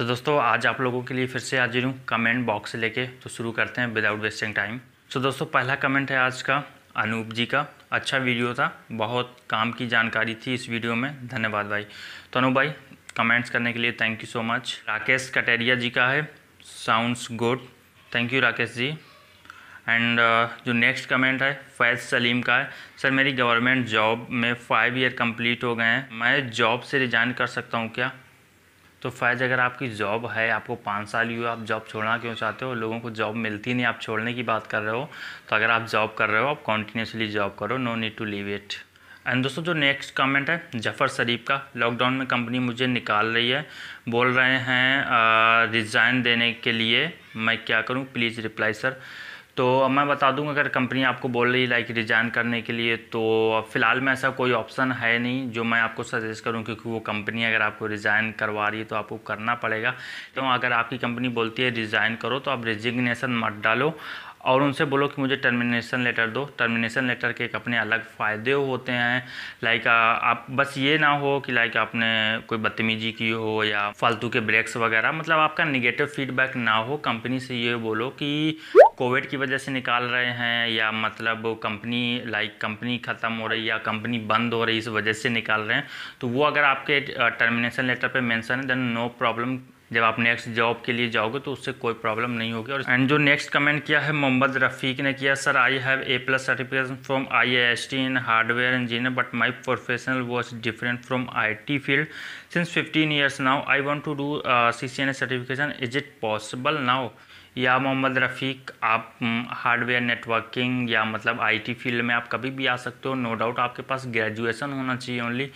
तो दोस्तों आज आप लोगों के लिए फिर से आज हूँ कमेंट बॉक्स से लेके तो शुरू करते हैं विदाउट वेस्टिंग टाइम सो दोस्तों पहला कमेंट है आज का अनूप जी का अच्छा वीडियो था बहुत काम की जानकारी थी इस वीडियो में धन्यवाद भाई तो अनूप भाई कमेंट्स करने के लिए thank you so much Rakesh Kateria ji का है sounds good thank you Rakesh ji and uh, जो नेक्स्ट कमेंट है फैज़ सलीम का है सर मेरी गवर्नमेंट जॉब में फ़ाइव ईयर कंप्लीट हो गए हैं मैं जॉब से रिज़ाइन कर सकता हूँ क्या तो फैज़ अगर आपकी जॉब है आपको पाँच साल ही हुआ आप जॉब छोड़ना क्यों चाहते हो लोगों को जॉब मिलती नहीं आप छोड़ने की बात कर रहे हो तो अगर आप जॉब कर रहे हो आप कॉन्टीन्यूसली जॉब करो no need to leave it and दोस्तों जो नेक्स्ट कमेंट है जफ़र शरीफ का लॉकडाउन में कंपनी मुझे निकाल रही है बोल रहे हैं रिज़ाइन देने के लिए मैं क्या करूँ प्लीज़ रिप्लाई सर तो मैं बता दूंगा अगर कंपनी आपको बोल रही है लाइक रिजाइन करने के लिए तो फ़िलहाल में ऐसा कोई ऑप्शन है नहीं जो मैं आपको सजेस्ट करूं क्योंकि वो कंपनी अगर आपको रिज़ाइन करवा रही है तो आपको करना पड़ेगा तो अगर आपकी कंपनी बोलती है रिज़ाइन करो तो आप रिजिग्नेशन मत डालो और उनसे बोलो कि मुझे टर्मिनेशन लेटर दो टर्मिनेशन लेटर के एक अपने अलग फ़ायदे होते हैं लाइक आप बस ये ना हो कि लाइक आपने कोई बदतमीजी की हो या फालतू के ब्रेक्स वगैरह मतलब आपका निगेटिव फीडबैक ना हो कंपनी से ये बोलो कि कोविड की वजह से निकाल रहे हैं या मतलब कंपनी लाइक कंपनी ख़त्म हो रही या कंपनी बंद हो रही इस वजह से निकाल रहे हैं तो वो अगर आपके टर्मिनेशन लेटर पे मेंशन है देन नो प्रॉब्लम जब आप नेक्स्ट जॉब के लिए जाओगे तो उससे कोई प्रॉब्लम नहीं होगी और एंड जो नेक्स्ट कमेंट किया है मोहम्मद रफ़ीक ने किया sir I have A plus certification from I S T in hardware engineer but my professional was different from I T field since fifteen years now I want to do C C N A certification is it possible now या मोहम्मद रफ़ीक आप hardware networking या मतलब IT field में आप कभी भी आ सकते हो नो डाउट आपके पास ग्रेजुएशन होना चाहिए ओनली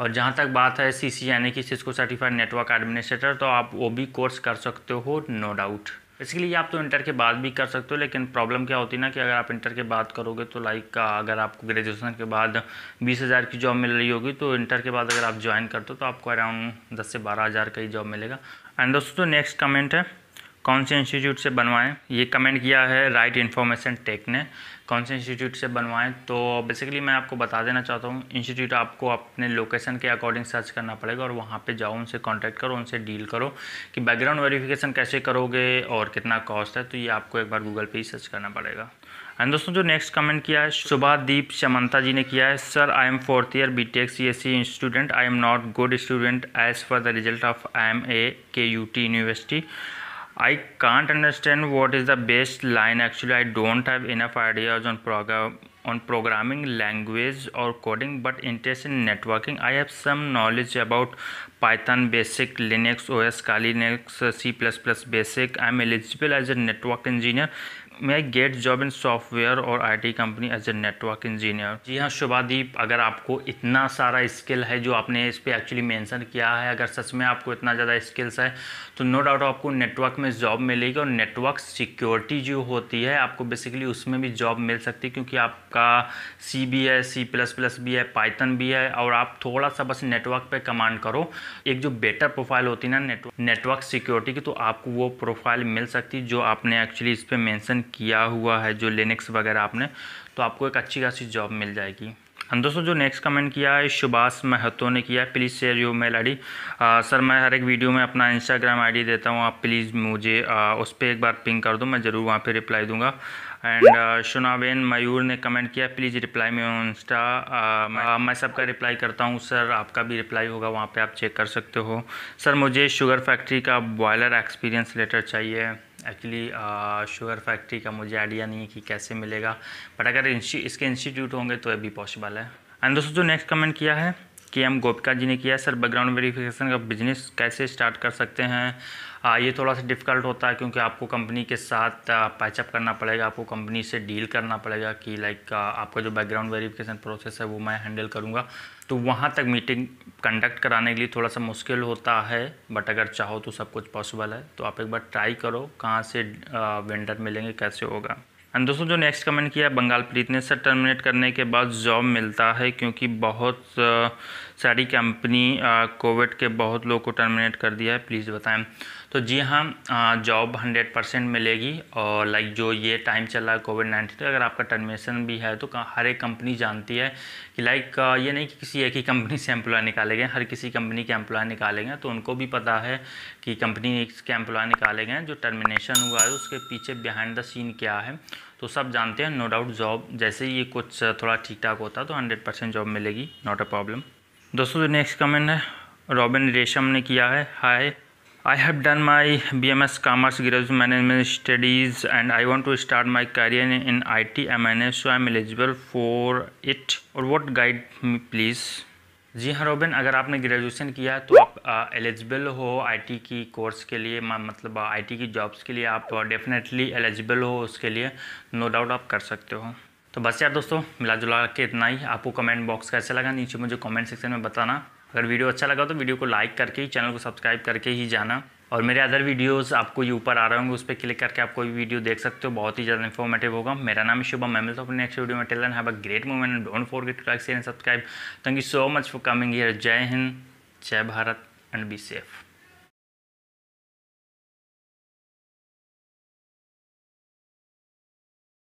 और जहाँ तक बात है सी सी यानी कि सिस्को सर्टिफाइड नेटवर्क एडमिनिस्ट्रेटर तो आप वो भी कोर्स कर सकते हो नो डाउट बेसिकली आप तो इंटर के बाद भी कर सकते हो लेकिन प्रॉब्लम क्या होती है ना कि अगर आप इंटर के बाद करोगे तो लाइक अगर आपको ग्रेजुएशन के बाद बीस हज़ार की जॉब मिल रही होगी तो इंटर के बाद अगर आप ज्वाइन करते हो तो आपको अराउंड दस से बारह हज़ार का ही जॉब मिलेगा एंड दोस्तों नेक्स्ट कमेंट है कौन से इंस्टीट्यूट से बनवाएं ये कमेंट किया है राइट इन्फॉर्मेशन टेक ने कौन से इंस्टीट्यूट से बनवाएं तो बेसिकली मैं आपको बता देना चाहता हूँ इंस्टीट्यूट आपको अपने लोकेशन के अकॉर्डिंग सर्च करना पड़ेगा और वहाँ पे जाओ उनसे कांटेक्ट करो उनसे डील करो कि बैकग्राउंड वेरीफिकेशन कैसे करोगे और कितना कॉस्ट है तो ये आपको एक बार गूगल पर ही सर्च करना पड़ेगा एंड दोस्तों जो नेक्स्ट कमेंट किया है शुभादीप शमंता जी ने किया है sir I am fourth year B Tech C S C student I am not good student as for the result of I am A K T U university I can't understand what is the best line actually I don't have enough ideas on program on programming language or coding but interest in networking I have some knowledge about Python basic Linux OS Kali Linux C++ basic I'm eligible as a network engineer मैं get job in software और IT company as a network engineer जी हाँ शुभादीप अगर आपको इतना सारा skill है जो आपने इस पर एक्चुअली मेंशन किया है अगर सच में आपको इतना ज़्यादा स्किल्स है तो नो डाउट आपको नेटवर्क में जॉब मिलेगी और नेटवर्क सिक्योरिटी जो होती है आपको बेसिकली उसमें भी जॉब मिल सकती है क्योंकि आपका सी भी है सी प्लस प्लस भी है पाइथन भी है और आप थोड़ा सा बस नेटवर्क पर कमांड करो एक जो बेटर प्रोफाइल होती है ना नेटवर्क सिक्योरिटी की तो आपको वो प्रोफाइल मिल सकती है जो आपने एक्चुअली इस पर मैंसन किया हुआ है जो लिनक्स वगैरह आपने तो आपको एक अच्छी खासी जॉब मिल जाएगी दोस्तों जो नेक्स्ट कमेंट किया है सुभाष महतो ने किया please share you mail I sir मैं हर एक वीडियो में अपना इंस्टाग्राम आईडी देता हूँ आप प्लीज़ मुझे आ, उस पर एक बार पिंग कर दो मैं ज़रूर वहाँ पे रिप्लाई दूंगा एंड शुनाबेन मयूर ने कमेंट किया प्लीज़ रिप्लाई में इंस्टा मैं, मैं सबका रिप्लाई करता हूँ सर आपका भी रिप्लाई होगा वहाँ पर आप चेक कर सकते हो सर मुझे शुगर फैक्ट्री का बॉयलर एक्सपीरियंस लेटर चाहिए एक्चुअली शुगर फैक्ट्री का मुझे आइडिया नहीं है कि कैसे मिलेगा बट अगर इसके इंस्टीट्यूट होंगे तो ये भी पॉसिबल है एंड दोस्तों जो नेक्स्ट कमेंट किया है के एम गोपिका जी ने किया सर बैकग्राउंड वेरिफिकेशन का बिजनेस कैसे स्टार्ट कर सकते हैं आ, ये थोड़ा सा डिफ़िकल्ट होता है क्योंकि आपको कंपनी के साथ पैचअप करना पड़ेगा आपको कंपनी से डील करना पड़ेगा कि लाइक आपका जो बैकग्राउंड वेरिफिकेशन प्रोसेस है वो मैं हैंडल करूँगा तो वहाँ तक मीटिंग कंडक्ट कराने के लिए थोड़ा सा मुश्किल होता है बट अगर चाहो तो सब कुछ पॉसिबल है तो आप एक बार ट्राई करो कहाँ से वेंडर मिलेंगे कैसे होगा एंड दोस्तों जो नेक्स्ट कमेंट किया बंगाल प्रीत ने सर टर्मिनेट करने के बाद जॉब मिलता है क्योंकि बहुत सारी कंपनी कोविड के बहुत लोग को टर्मिनेट कर दिया है प्लीज़ बताएं तो जी हाँ जॉब हंड्रेड परसेंट मिलेगी और लाइक जो ये टाइम चल रहा है कोविड नाइन्टीन तो अगर आपका टर्मिनेशन भी है तो हर एक कंपनी जानती है कि लाइक ये नहीं कि किसी एक ही कंपनी से एम्प्लॉय निकाले गए हर किसी कंपनी के एम्प्लॉय निकाले गए तो उनको भी पता है कि कंपनी के एम्प्लॉय निकाले गए जो टर्मिनेशन हुआ है उसके पीछे बिहाइंड द सीन क्या है तो सब जानते हैं नो डाउट जॉब जैसे ही ये कुछ थोड़ा ठीक ठाक होता तो हंड्रेड परसेंट जॉब मिलेगी नॉट अ प्रॉब्लम दोस्तों जो नेक्स्ट कमेंट है रॉबिन रेशम ने किया है हाय I have done my BMS Commerce Graduate Management Studies and I want to start my career in IT MNA so am eligible for it और what guide me please जी हाँ robin अगर आपने graduation किया तो आप एलिजिबल हो IT की course के लिए मतलब आईटी की जॉब्स के लिए आप डेफिनेटली एलिजिबल हो उसके लिए नो no डाउट आप कर सकते हो तो बस यार दोस्तों मिला जुला के इतना ही आपको कमेंट बॉक्स कैसे लगा नीचे मुझे कमेंट सेक्शन में बताना अगर वीडियो अच्छा लगा तो वीडियो को लाइक करके ही चैनल को सब्सक्राइब करके ही जाना और मेरे अदर वीडियोस आपको ये ऊपर आ रहे होंगे उस पर क्लिक करके आप कोई वीडियो देख सकते हो बहुत ही ज़्यादा इन्फॉर्मेटिव होगा मेरा नाम शुभम मैं मिलता हूँ अपने नेक्स्ट वीडियो में tell and have a great movement don't forget to like and subscribe thank you so much for coming here जय हिंद जय भारत एंड बी सेफ़